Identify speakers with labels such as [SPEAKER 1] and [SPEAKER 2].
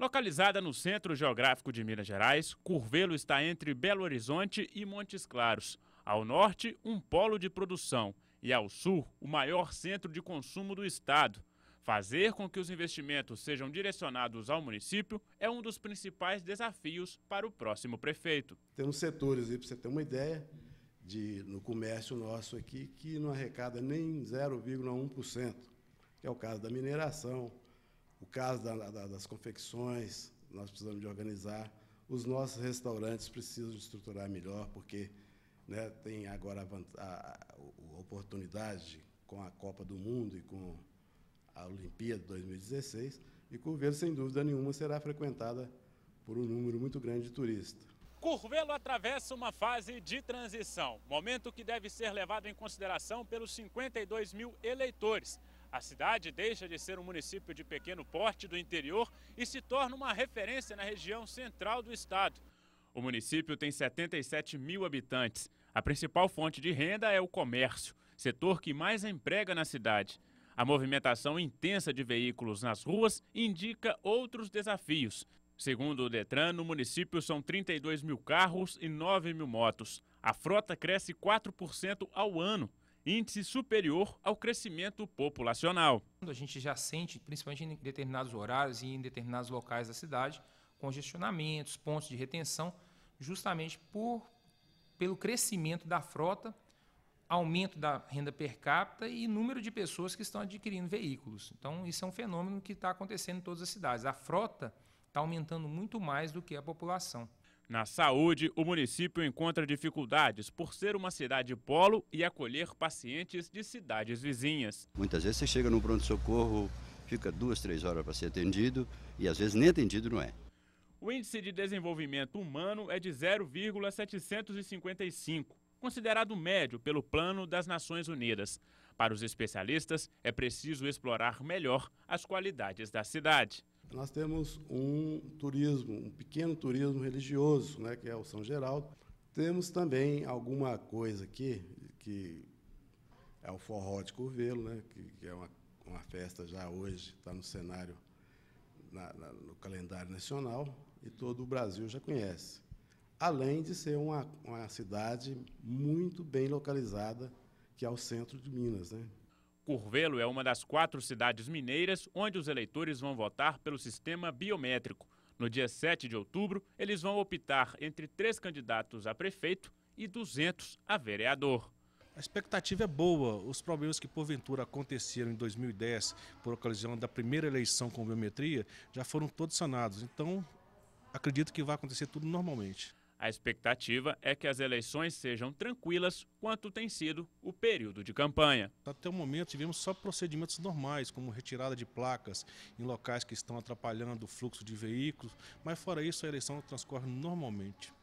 [SPEAKER 1] Localizada no centro geográfico de Minas Gerais, Curvelo está entre Belo Horizonte e Montes Claros. Ao norte, um polo de produção e ao sul, o maior centro de consumo do estado. Fazer com que os investimentos sejam direcionados ao município é um dos principais desafios para o próximo prefeito. Temos setores
[SPEAKER 2] aí, para você ter uma ideia, de, no comércio nosso aqui, que não arrecada nem 0,1%, que é o caso da mineração, o caso da, da, das confecções, nós precisamos de organizar. Os nossos restaurantes precisam de estruturar melhor, porque né, tem agora a, a, a oportunidade com a Copa do Mundo e com a Olimpíada de 2016, e Curvelo, sem dúvida nenhuma, será frequentada por um número muito grande de turistas.
[SPEAKER 1] Curvelo atravessa uma fase de transição, momento que deve ser levado em consideração pelos 52 mil eleitores a cidade deixa de ser um município de pequeno porte do interior e se torna uma referência na região central do estado. O município tem 77 mil habitantes. A principal fonte de renda é o comércio, setor que mais emprega na cidade. A movimentação intensa de veículos nas ruas indica outros desafios. Segundo o Detran, no município são 32 mil carros e 9 mil motos. A frota cresce 4% ao ano índice superior ao crescimento populacional. A gente já sente, principalmente em determinados horários e em determinados locais da cidade, congestionamentos, pontos de retenção, justamente por, pelo crescimento da frota, aumento da renda per capita e número de pessoas que estão adquirindo veículos. Então, isso é um fenômeno que está acontecendo em todas as cidades. A frota está aumentando muito mais do que a população. Na saúde, o município encontra dificuldades por ser uma cidade polo e acolher pacientes de cidades vizinhas.
[SPEAKER 2] Muitas vezes você chega no pronto-socorro, fica duas, três horas para ser atendido e às vezes nem atendido não é.
[SPEAKER 1] O índice de desenvolvimento humano é de 0,755, considerado médio pelo Plano das Nações Unidas. Para os especialistas, é preciso explorar melhor as qualidades da cidade. Nós
[SPEAKER 2] temos um turismo, um pequeno turismo religioso, né, que é o São Geraldo. Temos também alguma coisa aqui, que é o forró de Curvelo, né, que, que é uma, uma festa já hoje, está no cenário, na, na, no calendário nacional, e todo o Brasil já conhece. Além de ser uma, uma cidade muito bem localizada, que é o centro de Minas. Né?
[SPEAKER 1] Curvelo é uma das quatro cidades mineiras onde os eleitores vão votar pelo sistema biométrico. No dia 7 de outubro, eles vão optar entre três candidatos a prefeito e 200 a vereador.
[SPEAKER 2] A expectativa é boa. Os problemas que porventura aconteceram em 2010 por ocasião da primeira eleição com biometria já foram todos sanados. Então, acredito que vai acontecer tudo normalmente.
[SPEAKER 1] A expectativa é que as eleições sejam tranquilas quanto tem sido o período de campanha.
[SPEAKER 2] Até o momento tivemos só procedimentos normais, como retirada de placas em locais que estão atrapalhando o fluxo de veículos, mas fora isso a eleição transcorre normalmente.